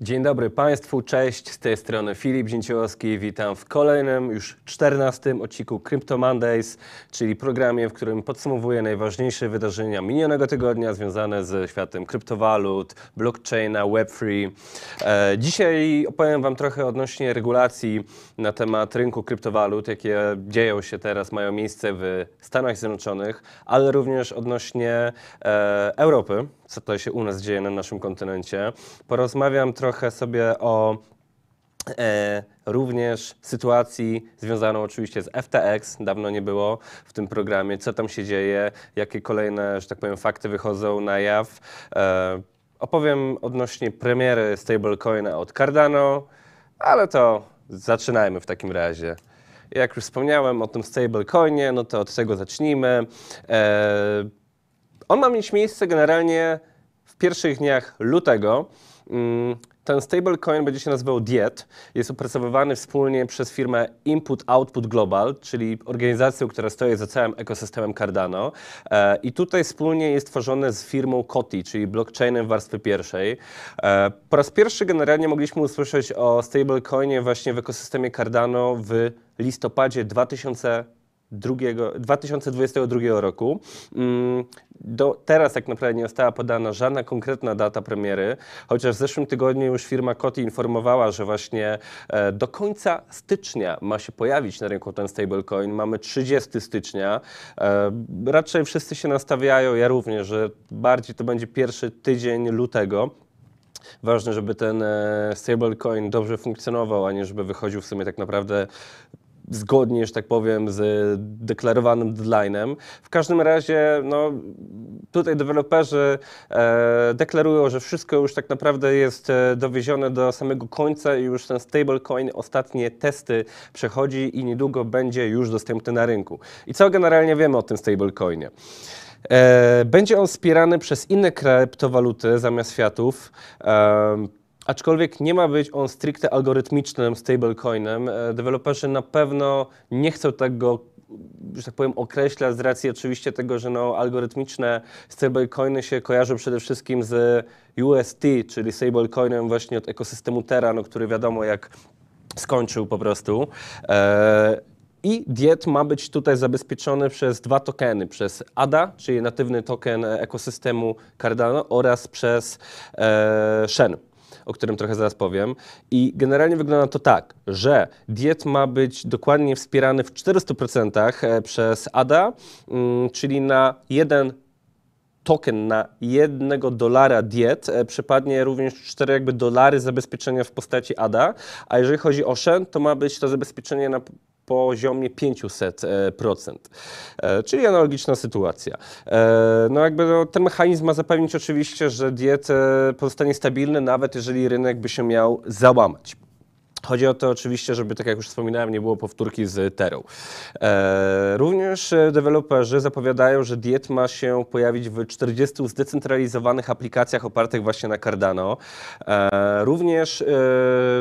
Dzień dobry Państwu, cześć, z tej strony Filip Dzięciołowski. Witam w kolejnym, już czternastym odcinku Crypto Mondays, czyli programie, w którym podsumowuję najważniejsze wydarzenia minionego tygodnia związane ze światem kryptowalut, blockchaina, Web3. E, dzisiaj opowiem Wam trochę odnośnie regulacji na temat rynku kryptowalut, jakie dzieją się teraz, mają miejsce w Stanach Zjednoczonych, ale również odnośnie e, Europy, co to się u nas dzieje na naszym kontynencie. Porozmawiam trochę trochę sobie o E, również sytuacji związaną oczywiście z FTX, dawno nie było w tym programie, co tam się dzieje, jakie kolejne, że tak powiem, fakty wychodzą na jaw. E, opowiem odnośnie premiery stablecoina od Cardano, ale to zaczynajmy w takim razie. Jak już wspomniałem o tym stablecoinie, no to od tego zacznijmy. E, on ma mieć miejsce generalnie w pierwszych dniach lutego. Mm, ten stablecoin będzie się nazywał DIET. Jest opracowywany wspólnie przez firmę Input Output Global, czyli organizację, która stoi za całym ekosystemem Cardano. E, I tutaj wspólnie jest tworzone z firmą Coti, czyli blockchainem warstwy pierwszej. E, po raz pierwszy generalnie mogliśmy usłyszeć o stablecoinie właśnie w ekosystemie Cardano w listopadzie 2000 2022 roku. Mm, do, teraz tak naprawdę nie została podana żadna konkretna data premiery, chociaż w zeszłym tygodniu już firma Koty informowała, że właśnie e, do końca stycznia ma się pojawić na rynku ten stablecoin. Mamy 30 stycznia. E, raczej wszyscy się nastawiają, ja również, że bardziej to będzie pierwszy tydzień lutego. Ważne, żeby ten e, stablecoin dobrze funkcjonował, a nie żeby wychodził w sumie tak naprawdę zgodnie, że tak powiem, z deklarowanym deadline'em. W każdym razie, no, tutaj deweloperzy e, deklarują, że wszystko już tak naprawdę jest e, dowiezione do samego końca i już ten stablecoin ostatnie testy przechodzi i niedługo będzie już dostępny na rynku. I co generalnie wiemy o tym stablecoinie? E, będzie on wspierany przez inne kryptowaluty zamiast fiatów. E, Aczkolwiek nie ma być on stricte algorytmicznym stablecoinem. E, deweloperzy na pewno nie chcą tego tak że tak powiem, określać z racji oczywiście tego, że no, algorytmiczne stablecoiny się kojarzą przede wszystkim z UST, czyli stablecoinem właśnie od ekosystemu Terra, no, który wiadomo jak skończył po prostu. E, i diet ma być tutaj zabezpieczony przez dwa tokeny, przez ADA, czyli natywny token ekosystemu Cardano oraz przez e, Shen o którym trochę zaraz powiem. I generalnie wygląda to tak, że diet ma być dokładnie wspierany w 400% e, przez ADA, mm, czyli na jeden token na jednego dolara diet e, przypadnie również 4 jakby dolary zabezpieczenia w postaci ADA, a jeżeli chodzi o SHEN, to ma być to zabezpieczenie na poziomie 500%. E, e, czyli analogiczna sytuacja. E, no jakby no, ten mechanizm ma zapewnić oczywiście, że diet pozostanie stabilny, nawet jeżeli rynek by się miał załamać. Chodzi o to oczywiście, żeby, tak jak już wspominałem, nie było powtórki z Terą. E, również deweloperzy zapowiadają, że diet ma się pojawić w 40 zdecentralizowanych aplikacjach opartych właśnie na Cardano. E, również e,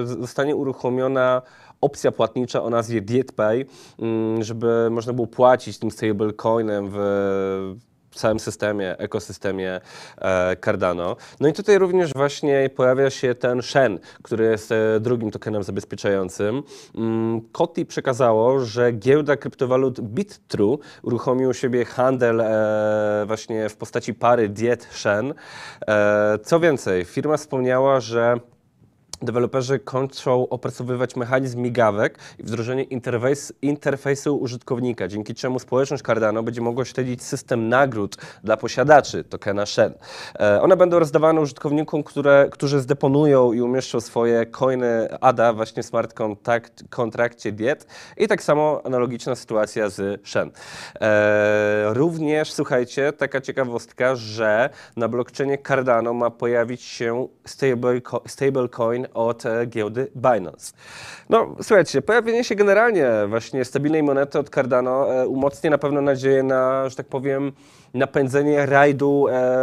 zostanie uruchomiona opcja płatnicza o nazwie DietPay, mm, żeby można było płacić tym stablecoinem w całym systemie, ekosystemie e, Cardano. No i tutaj również właśnie pojawia się ten Shen, który jest e, drugim tokenem zabezpieczającym. Mm, Koti przekazało, że giełda kryptowalut BitTrue uruchomił u siebie handel e, właśnie w postaci pary Diet Shen. Co więcej, firma wspomniała, że deweloperzy kończą opracowywać mechanizm migawek i wdrożenie interfejs, interfejsu użytkownika, dzięki czemu społeczność Cardano będzie mogła śledzić system nagród dla posiadaczy tokena SHEN. E, one będą rozdawane użytkownikom, które, którzy zdeponują i umieszczą swoje coiny ADA właśnie w smart contract, kontrakcie diet i tak samo analogiczna sytuacja z SHEN. E, również, słuchajcie, taka ciekawostka, że na blockchainie Cardano ma pojawić się stablecoin stable od giełdy Binance. No, słuchajcie, pojawienie się generalnie właśnie stabilnej monety od Cardano e, umocni na pewno nadzieję na, że tak powiem, napędzenie rajdu e,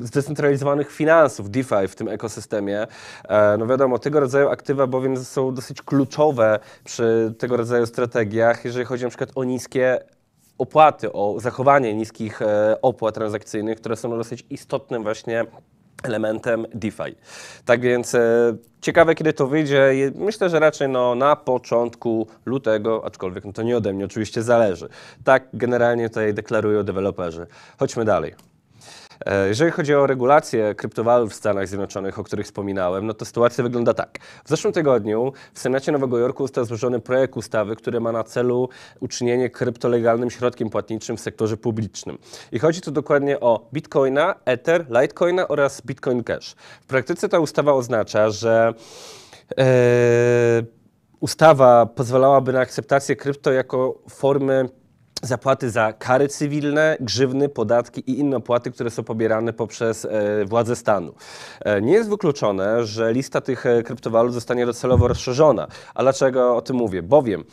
zdecentralizowanych finansów DeFi w tym ekosystemie. E, no wiadomo, tego rodzaju aktywa bowiem są dosyć kluczowe przy tego rodzaju strategiach, jeżeli chodzi na przykład o niskie opłaty, o zachowanie niskich e, opłat transakcyjnych, które są dosyć istotnym właśnie elementem DeFi. Tak więc e, ciekawe, kiedy to wyjdzie. Myślę, że raczej no, na początku lutego, aczkolwiek no, to nie ode mnie oczywiście zależy. Tak generalnie tutaj deklarują deweloperzy. Chodźmy dalej. E, jeżeli chodzi o regulacje kryptowalut w Stanach Zjednoczonych, o których wspominałem, no to sytuacja wygląda tak. W zeszłym tygodniu w Senacie Nowego Jorku został złożony projekt ustawy, który ma na celu uczynienie kryptolegalnym środkiem płatniczym w sektorze publicznym. I chodzi tu dokładnie o Bitcoina, Ether, Litecoina oraz Bitcoin Cash. W praktyce ta ustawa oznacza, że yy, ustawa pozwalałaby na akceptację krypto jako formy zapłaty za kary cywilne, grzywny, podatki i inne opłaty, które są pobierane poprzez e, władze stanu. E, nie jest wykluczone, że lista tych e, kryptowalut zostanie docelowo rozszerzona. A dlaczego o tym mówię? Bowiem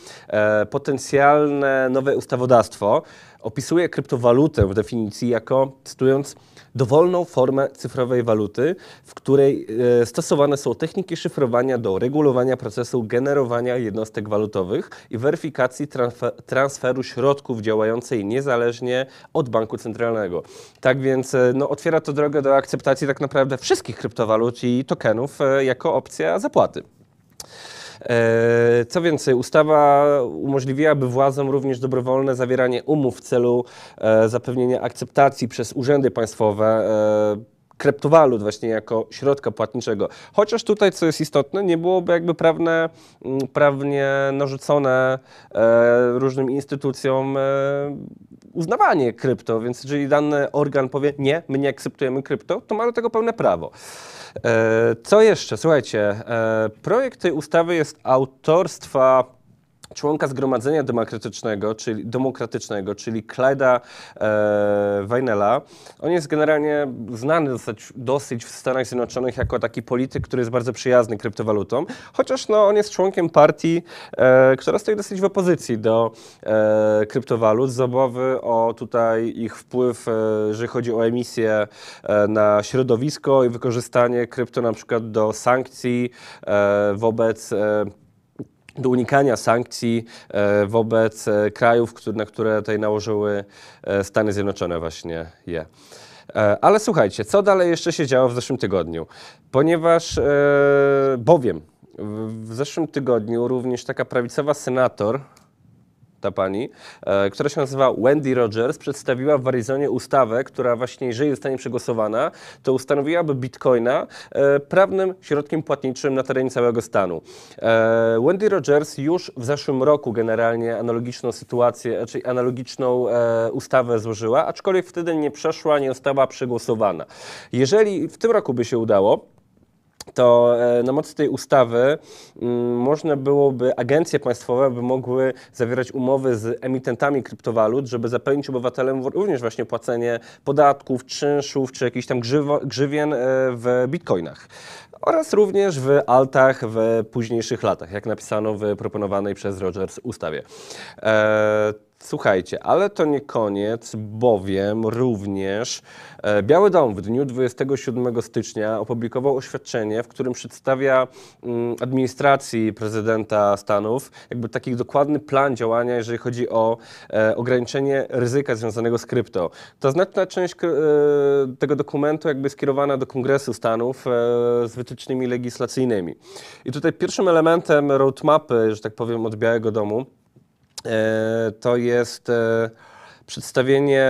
potencjalne nowe ustawodawstwo opisuje kryptowalutę w definicji jako, cytując, dowolną formę cyfrowej waluty, w której e, stosowane są techniki szyfrowania do regulowania procesu generowania jednostek walutowych i weryfikacji transferu środków działającej niezależnie od banku centralnego. Tak więc e, no, otwiera to drogę do akceptacji tak naprawdę wszystkich kryptowalut i tokenów e, jako opcja zapłaty. E, co więcej, ustawa umożliwiłaby władzom również dobrowolne zawieranie umów w celu e, zapewnienia akceptacji przez urzędy państwowe e, kryptowalut właśnie jako środka płatniczego. Chociaż tutaj, co jest istotne, nie byłoby jakby prawne, mm, prawnie narzucone e, różnym instytucjom e, uznawanie krypto, więc jeżeli dany organ powie nie, my nie akceptujemy krypto, to ma do tego pełne prawo. E, co jeszcze? Słuchajcie, e, projekt tej ustawy jest autorstwa członka Zgromadzenia Demokratycznego, czyli, demokratycznego, czyli Kleda e, Weinela. On jest generalnie znany dosyć, dosyć, w Stanach Zjednoczonych jako taki polityk, który jest bardzo przyjazny kryptowalutom, chociaż no, on jest członkiem partii, e, która stoi dosyć w opozycji do e, kryptowalut z obawy o tutaj ich wpływ, e, jeżeli chodzi o emisję e, na środowisko i wykorzystanie krypto na przykład do sankcji e, wobec e, do unikania sankcji e, wobec e, krajów, na które tutaj nałożyły e, Stany Zjednoczone właśnie je. Ale słuchajcie, co dalej jeszcze się działo w zeszłym tygodniu? Ponieważ, bowiem w zeszłym tygodniu również taka prawicowa senator ta pani, e, która się nazywa Wendy Rogers, przedstawiła w Arizonie ustawę, która właśnie, jeżeli zostanie przegłosowana, to ustanowiłaby bitcoina e, prawnym środkiem płatniczym na terenie całego stanu. E, Wendy Rogers już w zeszłym roku generalnie analogiczną sytuację, e, czyli analogiczną e, ustawę złożyła, aczkolwiek wtedy nie przeszła, nie została przegłosowana. Jeżeli w tym roku by się udało, to e, na mocy tej ustawy mm, można byłoby, agencje państwowe by mogły zawierać umowy z emitentami kryptowalut, żeby zapewnić obywatelom również właśnie płacenie podatków, czynszów czy jakichś tam grzywien e, w bitcoinach oraz również w altach w późniejszych latach, jak napisano w proponowanej przez Rogers ustawie. Eee, Słuchajcie, ale to nie koniec, bowiem również e, Biały Dom w dniu 27 stycznia opublikował oświadczenie, w którym przedstawia mm, administracji prezydenta Stanów jakby taki dokładny plan działania, jeżeli chodzi o e, ograniczenie ryzyka związanego z krypto. To znaczna część e, tego dokumentu jakby skierowana do Kongresu Stanów z wytycznymi legislacyjnymi. I tutaj pierwszym elementem roadmapy, że tak powiem, od Białego Domu E, to jest e, przedstawienie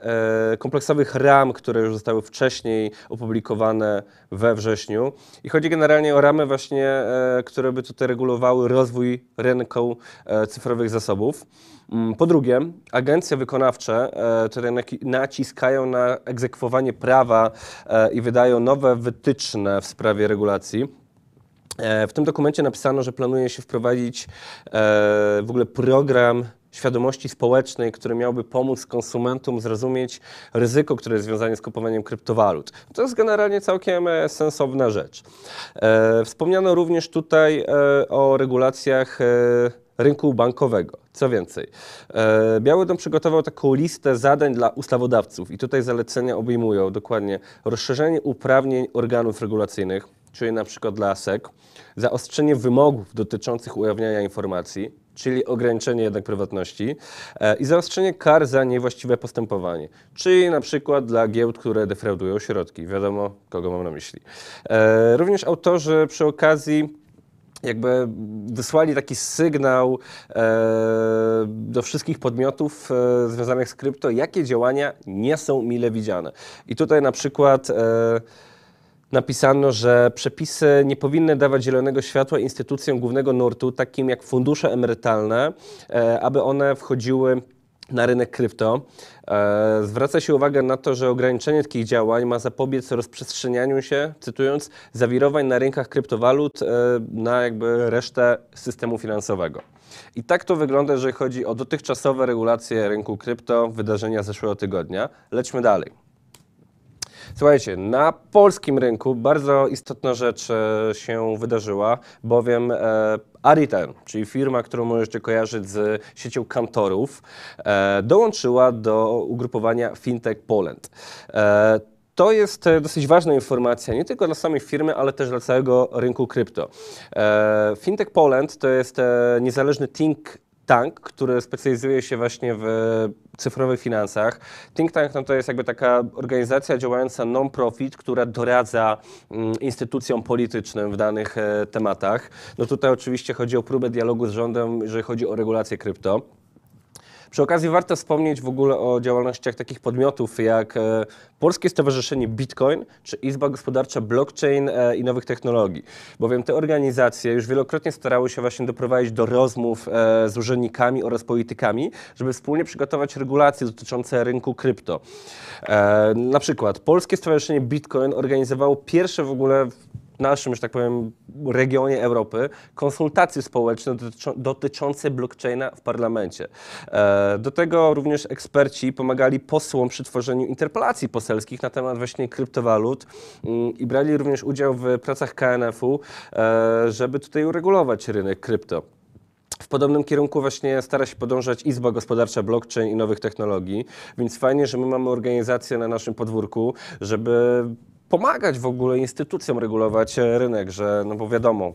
e, kompleksowych ram, które już zostały wcześniej opublikowane we wrześniu. I chodzi generalnie o ramy właśnie, które by tutaj regulowały rozwój rynku cyfrowych zasobów. Mm, po drugie, agencje wykonawcze, które naciskają na egzekwowanie prawa i wydają nowe wytyczne w sprawie regulacji. E, w tym dokumencie napisano, że planuje się wprowadzić e, w ogóle program świadomości społecznej, który miałby pomóc konsumentom zrozumieć ryzyko, które jest związane z kupowaniem kryptowalut. To jest generalnie całkiem e, sensowna rzecz. Wspomniano również tutaj o regulacjach rynku bankowego. Co więcej, Biały Dom przygotował taką listę zadań dla ustawodawców i tutaj zalecenia obejmują dokładnie rozszerzenie uprawnień organów regulacyjnych, czyli na przykład dla SEC, zaostrzenie wymogów dotyczących ujawniania informacji, czyli ograniczenie jednak prywatności e, i zaostrzenie kar za niewłaściwe postępowanie, czyli na przykład dla giełd, które defraudują środki. Wiadomo, kogo mam na myśli. E, również autorzy przy okazji jakby wysłali taki sygnał e, do wszystkich podmiotów e, związanych z krypto, jakie działania nie są mile widziane. I tutaj na przykład e, napisano, że przepisy nie powinny dawać zielonego światła instytucjom głównego nurtu, takim jak fundusze emerytalne, e, aby one wchodziły na rynek krypto. E, zwraca się uwagę na to, że ograniczenie takich działań ma zapobiec rozprzestrzenianiu się, cytując, zawirowań na rynkach kryptowalut e, na jakby resztę systemu finansowego. I tak to wygląda, jeżeli chodzi o dotychczasowe regulacje rynku krypto, wydarzenia zeszłego tygodnia. Lećmy dalej. Słuchajcie, na polskim rynku bardzo istotna rzecz e, się wydarzyła, bowiem e, Aritel, czyli firma, którą możecie kojarzyć z siecią kantorów, e, dołączyła do ugrupowania Fintech Poland. E, to jest e, dosyć ważna informacja, nie tylko dla samej firmy, ale też dla całego rynku krypto. E, fintech Poland to jest niezależny think Tank, który specjalizuje się właśnie w cyfrowych finansach. Think Tank no to jest jakby taka organizacja działająca non-profit, która doradza mm, instytucjom politycznym w danych e, tematach. No tutaj oczywiście chodzi o próbę dialogu z rządem, jeżeli chodzi o regulację krypto. Przy okazji warto wspomnieć w ogóle o działalnościach takich podmiotów jak e, Polskie Stowarzyszenie Bitcoin czy Izba Gospodarcza Blockchain e, i Nowych Technologii, bowiem te organizacje już wielokrotnie starały się właśnie doprowadzić do rozmów e, z urzędnikami oraz politykami, żeby wspólnie przygotować regulacje dotyczące rynku krypto. Na przykład Polskie Stowarzyszenie Bitcoin organizowało pierwsze w ogóle naszym, że tak powiem, regionie Europy konsultacje społeczne dotyczące blockchaina w parlamencie. E, do tego również eksperci pomagali posłom przy tworzeniu interpelacji poselskich na temat właśnie kryptowalut mm, i brali również udział w pracach KNF-u, e, żeby tutaj uregulować rynek krypto. W podobnym kierunku właśnie stara się podążać Izba Gospodarcza Blockchain i Nowych Technologii, więc fajnie, że my mamy organizację na naszym podwórku, żeby pomagać w ogóle instytucjom regulować e, rynek, że no bo wiadomo,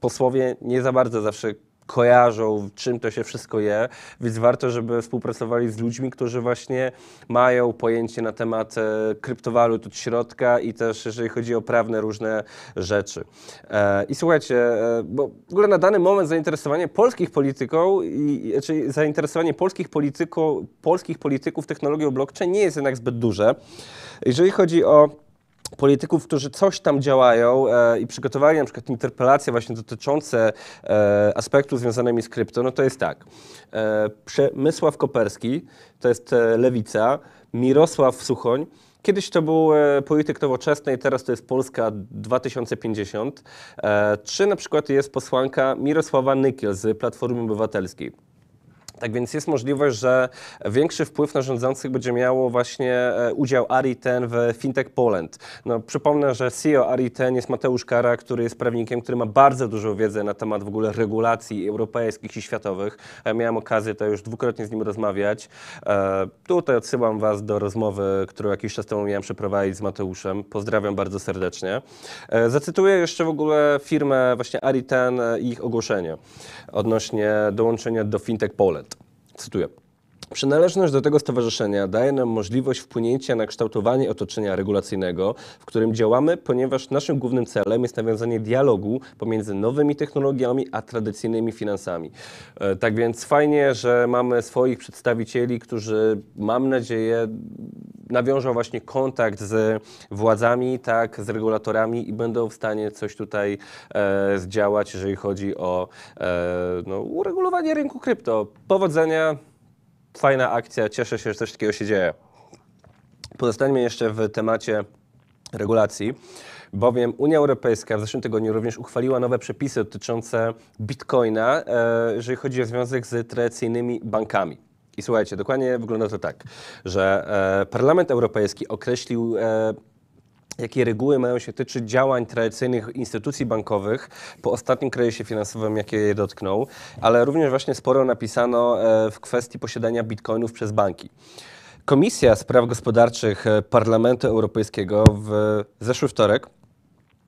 posłowie nie za bardzo zawsze kojarzą, czym to się wszystko je, więc warto, żeby współpracowali z ludźmi, którzy właśnie mają pojęcie na temat e, kryptowalut od środka i też jeżeli chodzi o prawne różne rzeczy. E, I słuchajcie, bo w ogóle na dany moment zainteresowanie polskich polityką, i, czyli znaczy zainteresowanie polskich, polityko, polskich polityków technologią blockchain nie jest jednak zbyt duże. Jeżeli chodzi o polityków, którzy coś tam działają e, i przygotowali na przykład interpelacje właśnie dotyczące e, aspektów związanych z krypto, no to jest tak. E, Przemysław Koperski, to jest e, Lewica, Mirosław Suchoń, Kiedyś to był e, polityk nowoczesny, teraz to jest Polska 2050. E, czy na przykład jest posłanka Mirosława Nykiel z Platformy Obywatelskiej. Tak więc jest możliwość, że większy wpływ na rządzących będzie miało właśnie e, udział Ariten w Fintech Poland. No, przypomnę, że CEO Ariten jest Mateusz Kara, który jest prawnikiem, który ma bardzo dużą wiedzę na temat w ogóle regulacji europejskich i światowych. E, miałem okazję to już dwukrotnie z nim rozmawiać. E, tutaj odsyłam Was do rozmowy, którą jakiś czas temu miałem przeprowadzić z Mateuszem. Pozdrawiam bardzo serdecznie. Zacytuję jeszcze w ogóle firmę właśnie Ariten i ich ogłoszenie odnośnie dołączenia do Fintech Poland. 对呀。Przynależność do tego stowarzyszenia daje nam możliwość wpłynięcia na kształtowanie otoczenia regulacyjnego, w którym działamy, ponieważ naszym głównym celem jest nawiązanie dialogu pomiędzy nowymi technologiami a tradycyjnymi finansami. E, tak więc fajnie, że mamy swoich przedstawicieli, którzy mam nadzieję nawiążą właśnie kontakt z władzami, tak, z regulatorami i będą w stanie coś tutaj e, zdziałać, jeżeli chodzi o e, no, uregulowanie rynku krypto. Powodzenia! fajna akcja, cieszę się, że coś takiego się dzieje. Pozostańmy jeszcze w temacie regulacji, bowiem Unia Europejska w zeszłym tygodniu również uchwaliła nowe przepisy dotyczące bitcoina, e, jeżeli chodzi o związek z tradycyjnymi bankami. I słuchajcie, dokładnie wygląda to tak, że e, Parlament Europejski określił e, Jakie reguły mają się tyczyć działań tradycyjnych instytucji bankowych po ostatnim kryzysie finansowym, jakie je dotknął, ale również właśnie sporo napisano e, w kwestii posiadania bitcoinów przez banki. Komisja Spraw Gospodarczych e, Parlamentu Europejskiego w zeszły wtorek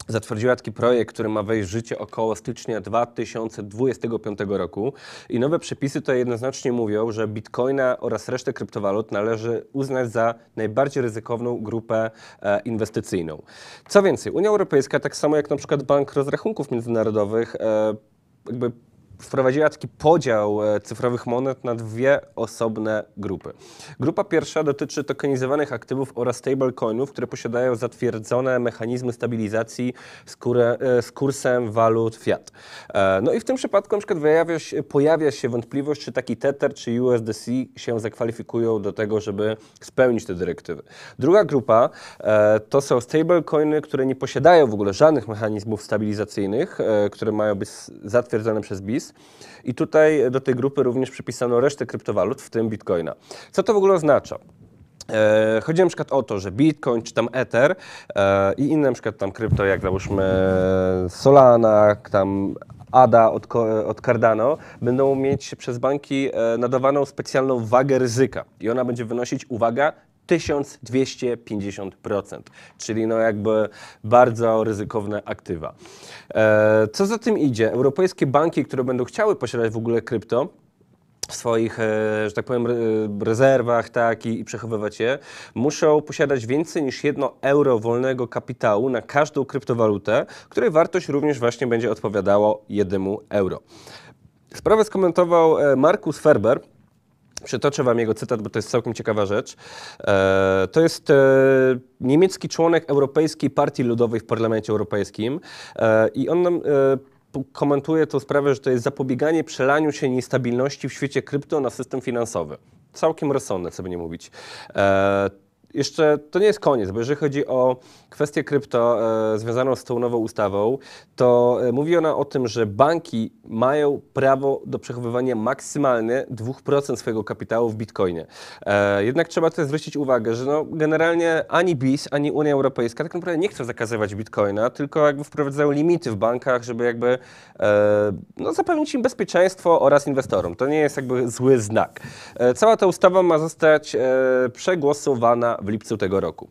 zatwierdziła taki projekt, który ma wejść w życie około stycznia 2025 roku i nowe przepisy to jednoznacznie mówią, że bitcoina oraz resztę kryptowalut należy uznać za najbardziej ryzykowną grupę e, inwestycyjną. Co więcej, Unia Europejska, tak samo jak na przykład Bank Rozrachunków Międzynarodowych, e, jakby wprowadziła taki podział e, cyfrowych monet na dwie osobne grupy. Grupa pierwsza dotyczy tokenizowanych aktywów oraz stablecoinów, które posiadają zatwierdzone mechanizmy stabilizacji z, kurę, e, z kursem walut fiat. E, no i w tym przypadku na przykład pojawia się, pojawia się wątpliwość, czy taki Tether czy USDC się zakwalifikują do tego, żeby spełnić te dyrektywy. Druga grupa to są stablecoiny, które nie posiadają w ogóle żadnych mechanizmów stabilizacyjnych, które mają być zatwierdzone przez BIS. I tutaj do tej grupy również przypisano resztę kryptowalut, w tym bitcoina. Co to w ogóle oznacza? E, chodzi na przykład o to, że Bitcoin czy tam Ether e, i inne na przykład tam krypto, jak załóżmy e, Solana, tam ADA od, od Cardano będą mieć przez banki e, nadawaną specjalną wagę ryzyka i ona będzie wynosić, uwaga, 1250%, czyli no jakby bardzo ryzykowne aktywa. E, co za tym idzie? Europejskie banki, które będą chciały posiadać w ogóle krypto, w swoich, e, że tak powiem, rezerwach tak, i, przechowywać je, muszą posiadać więcej niż jedno euro wolnego kapitału na każdą kryptowalutę, której wartość również właśnie będzie odpowiadała jednemu euro. Sprawę skomentował e, Markus Ferber, Przytoczę wam jego cytat, bo to jest całkiem ciekawa rzecz. E, to jest e, niemiecki członek Europejskiej Partii Ludowej w Parlamencie Europejskim e, i on nam komentuje tę sprawę, że to jest zapobieganie przelaniu się niestabilności w świecie krypto na system finansowy. Całkiem rozsądne, co by nie mówić jeszcze to nie jest koniec, bo jeżeli chodzi o kwestię krypto e, związaną z tą nową ustawą, to e, mówi ona o tym, że banki mają prawo do przechowywania maksymalnie 2% swojego kapitału w bitcoinie. E, jednak trzeba też zwrócić uwagę, że no, generalnie ani BIS, ani Unia Europejska tak naprawdę nie chcą zakazywać bitcoina, tylko jakby wprowadzają limity w bankach, żeby jakby e, no, zapewnić im bezpieczeństwo oraz inwestorom. To nie jest jakby zły znak. E, cała ta ustawa ma zostać e, przegłosowana w lipcu tego roku.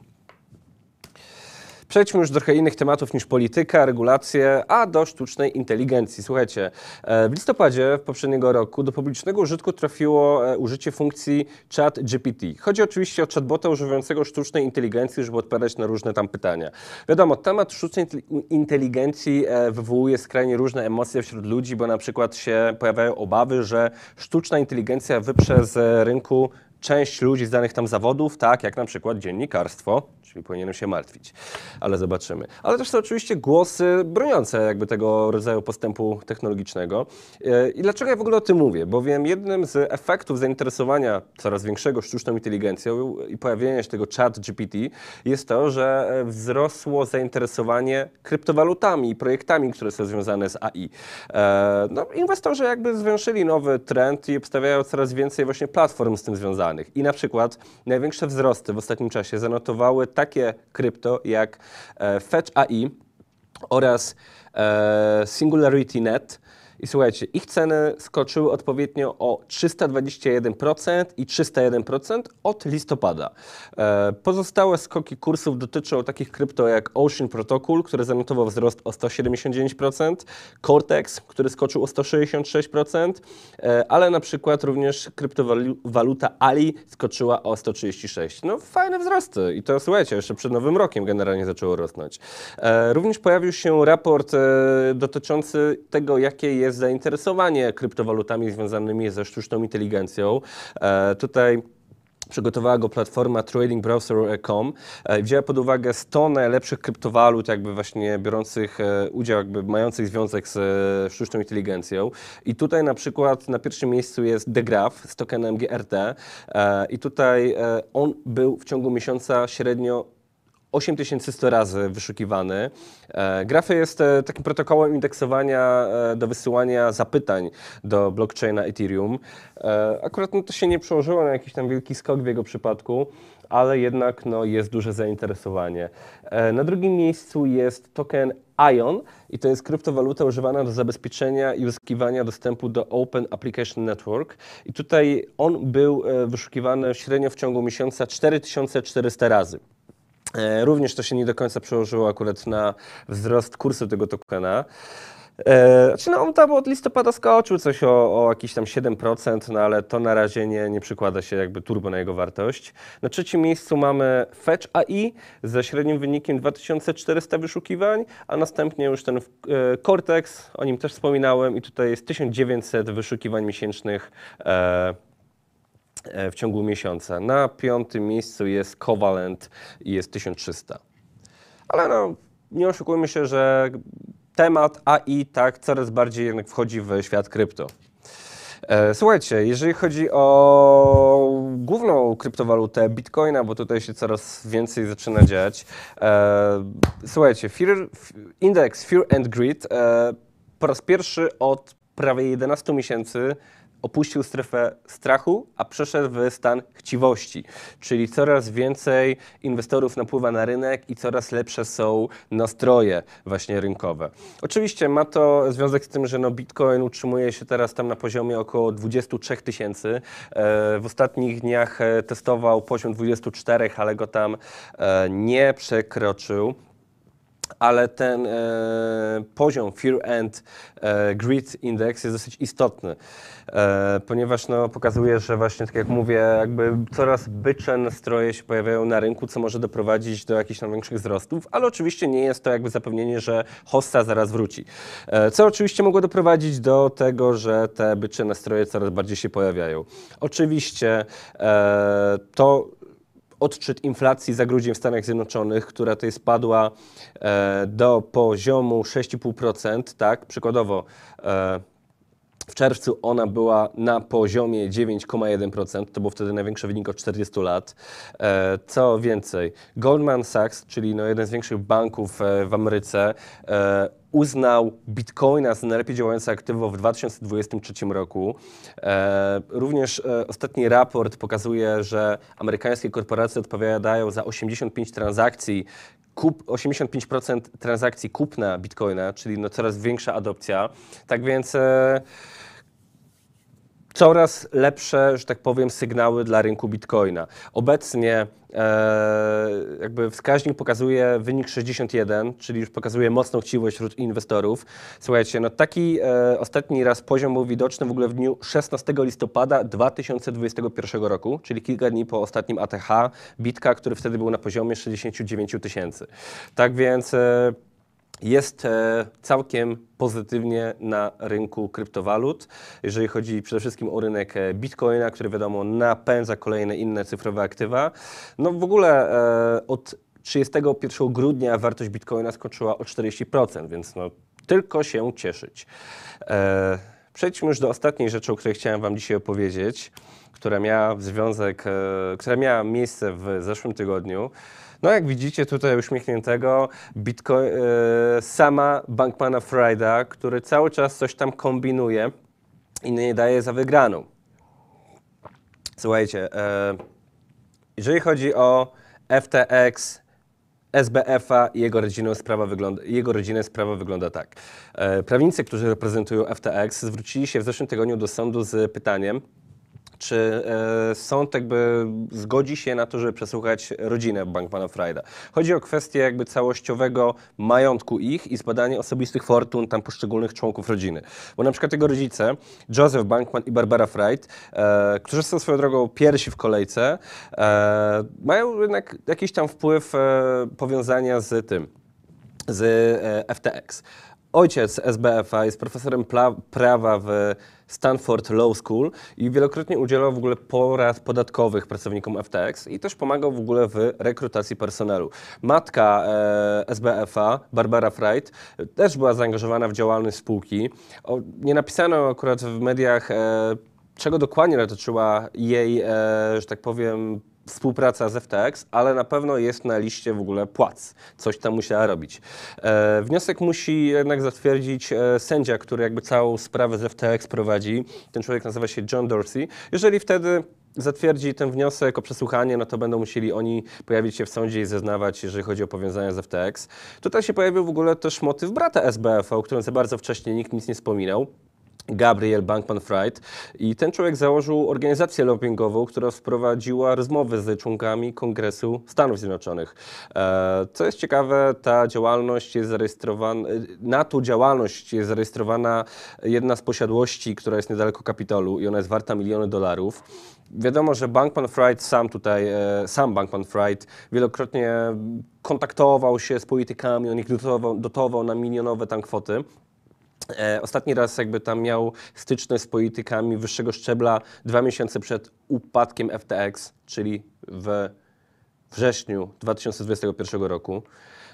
Przejdźmy już do trochę innych tematów niż polityka, regulacje, a do sztucznej inteligencji. Słuchajcie, e, w listopadzie poprzedniego roku do publicznego użytku trafiło e, użycie funkcji chat GPT. Chodzi oczywiście o chatbota używającego sztucznej inteligencji, żeby odpowiadać na różne tam pytania. Wiadomo, temat sztucznej inteligencji e, wywołuje skrajnie różne emocje wśród ludzi, bo na przykład się pojawiają obawy, że sztuczna inteligencja wyprze z rynku część ludzi z danych tam zawodów, tak jak na przykład dziennikarstwo, czyli powinienem się martwić. Ale zobaczymy. Ale też są oczywiście głosy broniące jakby tego rodzaju postępu technologicznego. E, I dlaczego ja w ogóle o tym mówię? Bowiem jednym z efektów zainteresowania coraz większego sztuczną inteligencją i pojawienia się tego chat GPT jest to, że e, wzrosło zainteresowanie kryptowalutami i projektami, które są związane z AI. E, no, inwestorzy jakby zwiększyli nowy trend i obstawiają coraz więcej właśnie platform z tym związanych. I na przykład największe wzrosty w ostatnim czasie zanotowały tak takie krypto jak e, Fetch AI oraz e, Singularity Net i słuchajcie, ich ceny skoczyły odpowiednio o 321% i 301% od listopada. E, pozostałe skoki kursów dotyczą takich krypto jak Ocean Protocol, który zanotował wzrost o 179%, Cortex, który skoczył o 166%, e, ale na przykład również kryptowaluta Ali skoczyła o 136%. No fajne wzrosty i to słuchajcie, jeszcze przed nowym rokiem generalnie zaczęło rosnąć. E, również pojawił się raport dotyczący tego, jakie jest jest zainteresowanie kryptowalutami związanymi ze sztuczną inteligencją. E, tutaj przygotowała go platforma tradingbrowser.com. E, wzięła pod uwagę 100 najlepszych kryptowalut, jakby właśnie biorących e, udział, jakby mających związek z sztuczną inteligencją. I tutaj na przykład na pierwszym miejscu jest The Graph z tokenem GRT. I tutaj on był w ciągu miesiąca średnio 8100 razy wyszukiwany. E, grafy jest e, takim protokołem indeksowania e, do wysyłania zapytań do blockchaina Ethereum. Akurat no, to się nie przełożyło na jakiś tam wielki skok w jego przypadku, ale jednak no, jest duże zainteresowanie. Na drugim miejscu jest token ION i to jest kryptowaluta używana do zabezpieczenia i uzyskiwania dostępu do Open Application Network. I tutaj on był wyszukiwany średnio w ciągu miesiąca 4400 razy. E, również to się nie do końca przełożyło akurat na wzrost kursu tego tokena. E, znaczy, no, on tam od listopada skoczył coś o, o jakieś tam 7%, no ale to na razie nie, nie przykłada się jakby turbo na jego wartość. Na trzecim miejscu mamy Fetch AI ze średnim wynikiem 2400 wyszukiwań, a następnie już ten e, Cortex, o nim też wspominałem i tutaj jest 1900 wyszukiwań miesięcznych e, E, w ciągu miesiąca. Na piątym miejscu jest Covalent i jest 1300. Ale no, nie oszukujmy się, że temat AI tak coraz bardziej jednak wchodzi w świat krypto. E, słuchajcie, jeżeli chodzi o główną kryptowalutę Bitcoina, bo tutaj się coraz więcej zaczyna dziać. E, słuchajcie, fear, indeks Fear and Greed e, po raz pierwszy od prawie 11 miesięcy opuścił strefę strachu, a przeszedł w stan chciwości, czyli coraz więcej inwestorów napływa na rynek i coraz lepsze są nastroje właśnie rynkowe. Oczywiście ma to związek z tym, że no Bitcoin utrzymuje się teraz tam na poziomie około 23 tysięcy. E, w ostatnich dniach e, testował poziom 24, ale go tam e, nie przekroczył ale ten e, poziom Fear and e, Greed Index jest dosyć istotny, e, ponieważ no, pokazuje, że właśnie tak jak mówię, jakby coraz bycze nastroje się pojawiają na rynku, co może doprowadzić do jakichś tam większych wzrostów, ale oczywiście nie jest to jakby zapewnienie, że hosta zaraz wróci, e, co oczywiście mogło doprowadzić do tego, że te bycze nastroje coraz bardziej się pojawiają. Oczywiście e, to odczyt inflacji za grudzień w Stanach Zjednoczonych, która tutaj spadła e, do poziomu 6,5%, tak, przykładowo e, czerwcu ona była na poziomie 9,1%, to był wtedy największy wynik od 40 lat. E, co więcej, Goldman Sachs, czyli no jeden z większych banków e, w Ameryce, e, uznał bitcoina za najlepiej działające aktywo w 2023 roku. również ostatni raport pokazuje, że amerykańskie korporacje odpowiadają za 85 transakcji, 85% transakcji kupna bitcoina, czyli no coraz większa adopcja. Tak więc coraz lepsze, że tak powiem, sygnały dla rynku bitcoina. Obecnie e, jakby wskaźnik pokazuje wynik 61, czyli już pokazuje mocną chciwość wśród inwestorów. Słuchajcie, no taki e, ostatni raz poziom był widoczny w ogóle w dniu 16 listopada 2021 roku, czyli kilka dni po ostatnim ATH Bitka, który wtedy był na poziomie 69 tysięcy. Tak więc e, jest e, całkiem pozytywnie na rynku kryptowalut. Jeżeli chodzi przede wszystkim o rynek e, bitcoina, który wiadomo napędza kolejne inne cyfrowe aktywa. No w ogóle e, od 31 grudnia wartość bitcoina skoczyła o 40%, więc no tylko się cieszyć. Przejdźmy już do ostatniej rzeczy, o której chciałem Wam dzisiaj opowiedzieć, która miała, związek, która miała miejsce w zeszłym tygodniu. No jak widzicie tutaj uśmiechniętego Bitcoin, e, sama Bankmana Frida, który cały czas coś tam kombinuje i nie daje za wygraną. Słuchajcie, e, jeżeli chodzi o FTX, SBF-a i jego rodzinę sprawa wygląda, jego rodzinę sprawa wygląda tak. E, prawnicy, którzy reprezentują FTX, zwrócili się w zeszłym tygodniu do sądu z pytaniem, czy e, sąd jakby zgodzi się na to, żeby przesłuchać rodzinę Bankmana freida Chodzi o kwestię jakby całościowego majątku ich i zbadanie osobistych fortun tam poszczególnych członków rodziny. Bo na przykład jego rodzice, Joseph Bankman i Barbara Fried, e, którzy są swoją drogą pierwsi w kolejce, e, mają jednak jakiś tam wpływ e, powiązania z tym, z e, FTX. Ojciec SBF-a jest profesorem prawa w Stanford Law School i wielokrotnie udzielał w ogóle porad podatkowych pracownikom FTX i też pomagał w ogóle w rekrutacji personelu. Matka e, SBF-a, Barbara Fright, też była zaangażowana w działalność spółki. O, nie napisano akurat w mediach, e, czego dokładnie dotyczyła jej, e, że tak powiem, współpraca z FTX, ale na pewno jest na liście w ogóle płac. Coś tam musiała robić. E, wniosek musi jednak zatwierdzić e, sędzia, który jakby całą sprawę z FTX prowadzi. Ten człowiek nazywa się John Dorsey. Jeżeli wtedy zatwierdzi ten wniosek o przesłuchanie, no to będą musieli oni pojawić się w sądzie i zeznawać, jeżeli chodzi o powiązania z FTX. Tutaj się pojawił w ogóle też motyw brata SBF, o którym za bardzo wcześnie nikt nic nie wspominał. Gabriel Bankman-Fried i ten człowiek założył organizację lobbyingową, która wprowadziła rozmowy z członkami Kongresu Stanów Zjednoczonych. E, co jest ciekawe, ta działalność jest zarejestrowana, e, na tą działalność jest zarejestrowana jedna z posiadłości, która jest niedaleko Kapitolu i ona jest warta miliony dolarów. Wiadomo, że Bankman Fried sam tutaj, e, sam Bankman Fried wielokrotnie kontaktował się z politykami, on ich dotował, dotował na milionowe tam kwoty. E, ostatni raz jakby tam miał styczność z politykami wyższego szczebla dwa miesiące przed upadkiem FTX, czyli w wrześniu 2021 roku.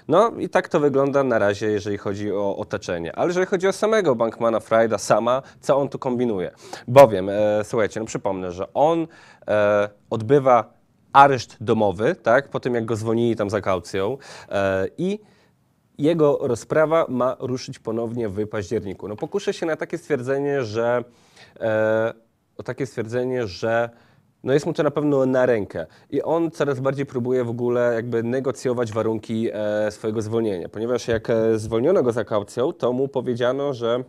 No i tak to wygląda na razie, jeżeli chodzi o otoczenie. Ale jeżeli chodzi o samego Bankmana Fryda sama, co on tu kombinuje? Bowiem, e, słuchajcie, no przypomnę, że on e, odbywa areszt domowy, tak, po tym jak go zwolnili tam za kaucją e, i jego rozprawa ma ruszyć ponownie w październiku. No pokuszę się na takie stwierdzenie, że e, o takie stwierdzenie, że no jest mu to na pewno na rękę. I on coraz bardziej próbuje w ogóle jakby negocjować warunki e, swojego zwolnienia, ponieważ jak e, zwolniono go za kaucją, to mu powiedziano, że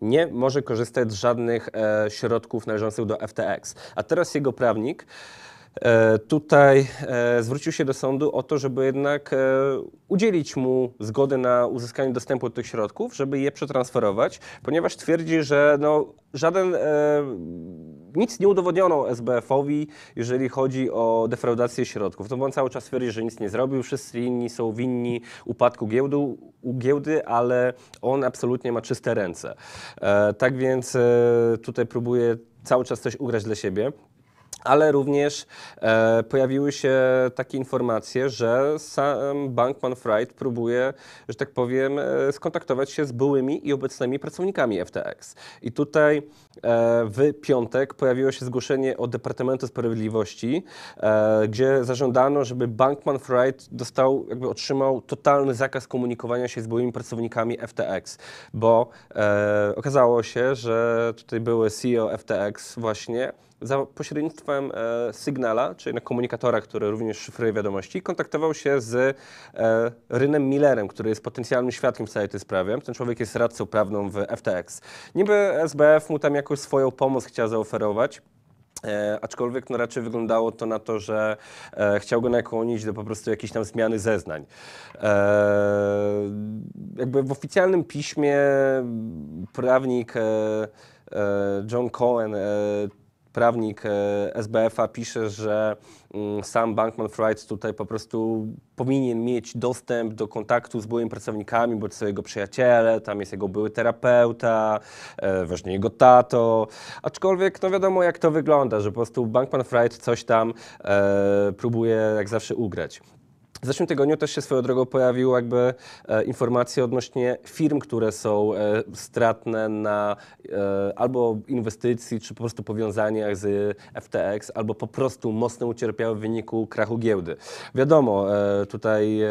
nie może korzystać z żadnych e, środków należących do FTX. A teraz jego prawnik E, tutaj e, zwrócił się do sądu o to, żeby jednak e, udzielić mu zgody na uzyskanie dostępu do tych środków, żeby je przetransferować, ponieważ twierdzi, że no, żaden, nic nie udowodniono SBF-owi, jeżeli chodzi o defraudację środków. To on cały czas twierdzi, że nic nie zrobił, wszyscy inni są winni upadku giełdu, giełdy, ale on absolutnie ma czyste ręce. Tak więc tutaj próbuje cały czas coś ugrać dla siebie ale również e, pojawiły się takie informacje, że sam Bankman Fried próbuje, że tak powiem, e, skontaktować się z byłymi i obecnymi pracownikami FTX. I tutaj e, w piątek pojawiło się zgłoszenie od Departamentu Sprawiedliwości, e, gdzie zażądano, żeby Bankman Fried dostał, jakby otrzymał totalny zakaz komunikowania się z byłymi pracownikami FTX, bo e, okazało się, że tutaj były CEO FTX właśnie za pośrednictwem e, czyli na komunikatora, który również szyfruje wiadomości, kontaktował się z e, Rynem Millerem, który jest potencjalnym świadkiem w całej tej sprawie. Ten człowiek jest radcą prawną w FTX. Niby SBF mu tam jakąś swoją pomoc chciał zaoferować, E, aczkolwiek no, raczej wyglądało to na to, że e, chciał go nakłonić do po prostu jakiejś tam zmiany zeznań. E, jakby w oficjalnym piśmie prawnik e, e John Cohen e, prawnik e, SBF-a pisze, że mm, sam Bankman Fried tutaj po prostu powinien mieć dostęp do kontaktu z byłymi pracownikami, bo to są jego przyjaciele, tam jest jego były terapeuta, e, właśnie jego tato. Aczkolwiek, no wiadomo, jak to wygląda, że po prostu Bankman Fried coś tam e, próbuje jak zawsze ugrać. W zeszłym tygodniu też się swoją drogą pojawiły jakby e, informacje odnośnie firm, które są e, stratne na e, albo inwestycji, czy po prostu powiązaniach z e, FTX, albo po prostu mocno ucierpiały w wyniku krachu giełdy. Wiadomo, e, tutaj e,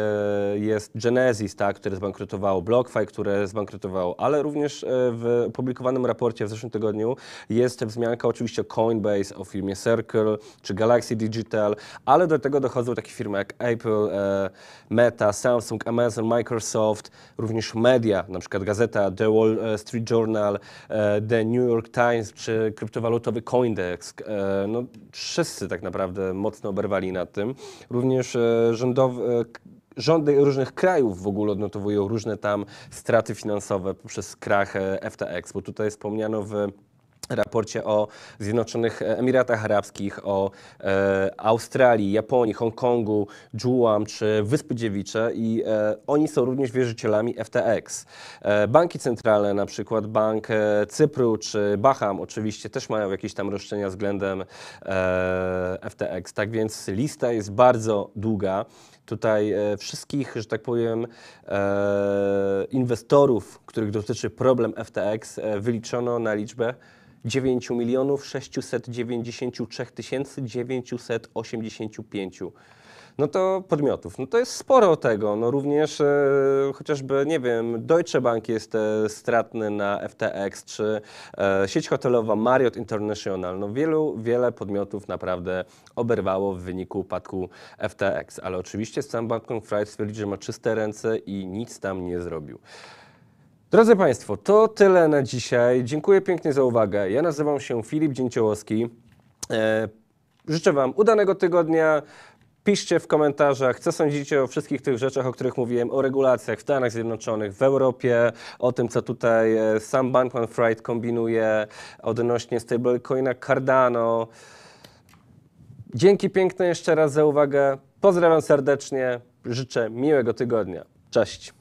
jest Genesis, tak, które zbankrutowało, BlockFi, które zbankrutowało, ale również w opublikowanym raporcie w zeszłym tygodniu jest wzmianka oczywiście o Coinbase, o firmie Circle, czy Galaxy Digital, ale do tego dochodzą takie firmy jak Apple, E, Meta, Samsung, Amazon, Microsoft, również media, na przykład gazeta The Wall e, Street Journal, e, The New York Times czy kryptowalutowy Coindex. No, wszyscy tak naprawdę mocno oberwali na tym. Również rządowy rządy różnych krajów w ogóle odnotowują różne tam straty finansowe poprzez krach FTX, bo tutaj wspomniano w raporcie o Zjednoczonych Emiratach Arabskich, o e, Australii, Japonii, Hongkongu, Dżułam czy Wyspy Dziewicze i e, oni są również wierzycielami FTX. E, banki centralne, na przykład Bank e, Cypru czy Baham oczywiście też mają jakieś tam roszczenia względem e, FTX. Tak więc lista jest bardzo długa tutaj e, wszystkich, że tak powiem, inwestorów, których dotyczy problem FTX, wyliczono na liczbę 9 milionów 693 tysięcy 985 no to podmiotów. No to jest sporo tego. No również e, chociażby, nie wiem, Deutsche Bank jest e, stratny na FTX, czy e, sieć hotelowa Marriott International. No wielu, wiele podmiotów naprawdę oberwało w wyniku upadku FTX. Ale oczywiście sam Bank Fried stwierdził, że ma czyste ręce i nic tam nie zrobił. Drodzy Państwo, to tyle na dzisiaj. Dziękuję pięknie za uwagę. Ja nazywam się Filip Dzięciołowski. E, życzę Wam udanego tygodnia. Piszcie w komentarzach, co sądzicie o wszystkich tych rzeczach, o których mówiłem, o regulacjach w Stanach Zjednoczonych, w Europie, o tym, co tutaj e, sam Bankman Fright kombinuje odnośnie stablecoina Cardano. Dzięki piękne jeszcze raz za uwagę. Pozdrawiam serdecznie. Życzę miłego tygodnia. Cześć.